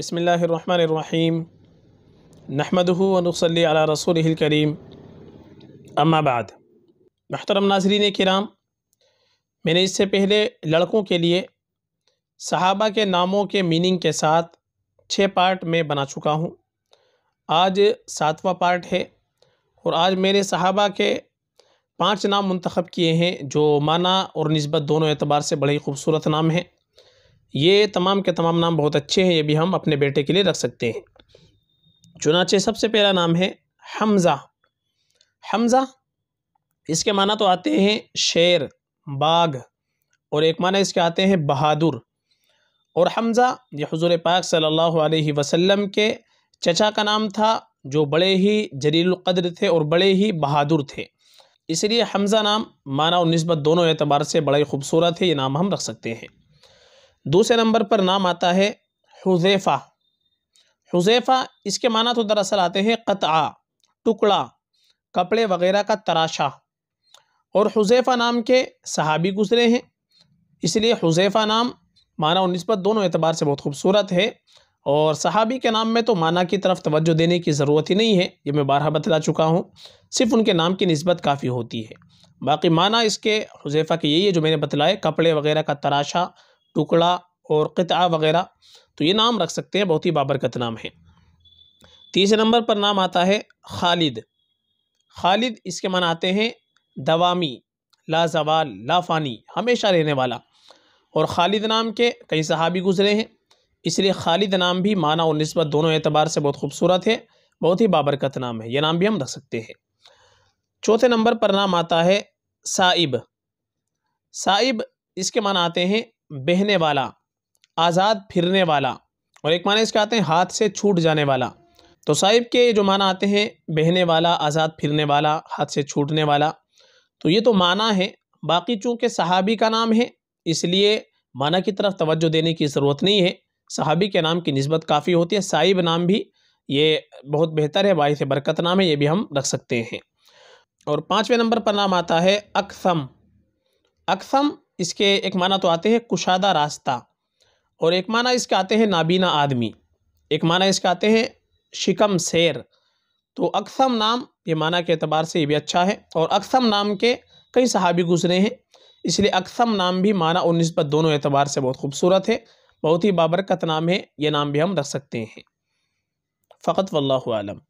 बसमीम नहमदनसली अला रसूल करीम अम्माबाद महतरम नाजरीन कराम मैंने इससे पहले लड़कों के लिए सहाबा के नामों के मीनिंग के साथ छः पार्ट में बना चुका हूँ आज सातवां पार्ट है और आज मेरे सहाबा के पांच नाम मंतखब किए हैं जो माना और नस्बत दोनों एतबार से बड़े ही खूबसूरत नाम हैं ये तमाम के तमाम नाम बहुत अच्छे हैं ये भी हम अपने बेटे के लिए रख सकते हैं चुनाचे सबसे पहला नाम है हमज़ा हमज़ा इसके माना तो आते हैं शेर बाघ और एक माना इसके आते हैं बहादुर और हमज़ा ये हजूर पाक सल्लल्लाहु अलैहि वसल्लम के चचा का नाम था जो बड़े ही जरीलक़द्र थे और बड़े ही बहादुर थे इसलिए हमज़ा नाम माना और नस्बत दोनों एतबार से बड़ा ही खूबसूरत है ये नाम हम रख सकते हैं दूसरे नंबर पर नाम आता है हुजैफ़ा हुजैफ़ा इसके माना तो दरअसल आते हैं कतआ टुकड़ा कपड़े वगैरह का तराशा और हुजैफ़ा नाम के सहाबी गुज़रे हैं इसलिए हुजैफ़ा नाम माना और नस्बत दोनों एतबार से बहुत खूबसूरत है और सहाबी के नाम में तो माना की तरफ तवज्जो देने की ज़रूरत ही नहीं है ये मैं बारह बतला चुका हूँ सिर्फ उनके नाम की नस्बत काफ़ी होती है बाकी माना इसके हुजैफ़ा के यही है जो मैंने बतलाए कपड़े वगैरह का तराशा टुकड़ा और क़ता वगैरह तो ये नाम रख सकते हैं बहुत ही बाबरकत नाम है तीसरे नंबर पर नाम आता है खालिद खालिद इसके मन आते हैं दवामी लाजवाल लाफानी हमेशा रहने वाला और खालिद नाम के कई सहाबी गुजरे हैं इसलिए खालिद नाम भी माना और नस्बत दोनों एतबार से बहुत खूबसूरत है बहुत ही बाबरकत नाम है यह नाम भी हम रख सकते हैं चौथे नंबर पर नाम आता है साइब साइब इसके मन आते हैं बहने वाला आज़ाद फिरने वाला और एक माना इसके आते हैं हाथ से छूट जाने वाला तो साहिब के जो माना आते हैं बहने वाला आज़ाद फिरने वाला हाथ से छूटने वाला तो ये तो माना है बाकी चूँकि सहाबी का नाम है इसलिए माना की तरफ तवज्जो देने की ज़रूरत नहीं है सहाबी के नाम की नस्बत काफ़ी होती है साहिब नाम भी ये बहुत बेहतर है बाई से बरकत नाम है ये भी हम रख सकते हैं और पाँचवें नंबर पर नाम आता है अक्सम अक्सम इसके एक माना तो आते हैं कुशादा रास्ता और एक माना इसके आते हैं नाबीना आदमी एक माना इसके आते हैं शिकम शेर तो अक्सम नाम ये माना के अतबार से ये भी अच्छा है और अक्सम नाम के कई सहाबी गुजरे हैं इसलिए अक्सम नाम भी माना और नस्बत दोनों एतबार से बहुत खूबसूरत है बहुत ही बाबरकत नाम है ये नाम भी हम रख सकते हैं फ़कत वल्लम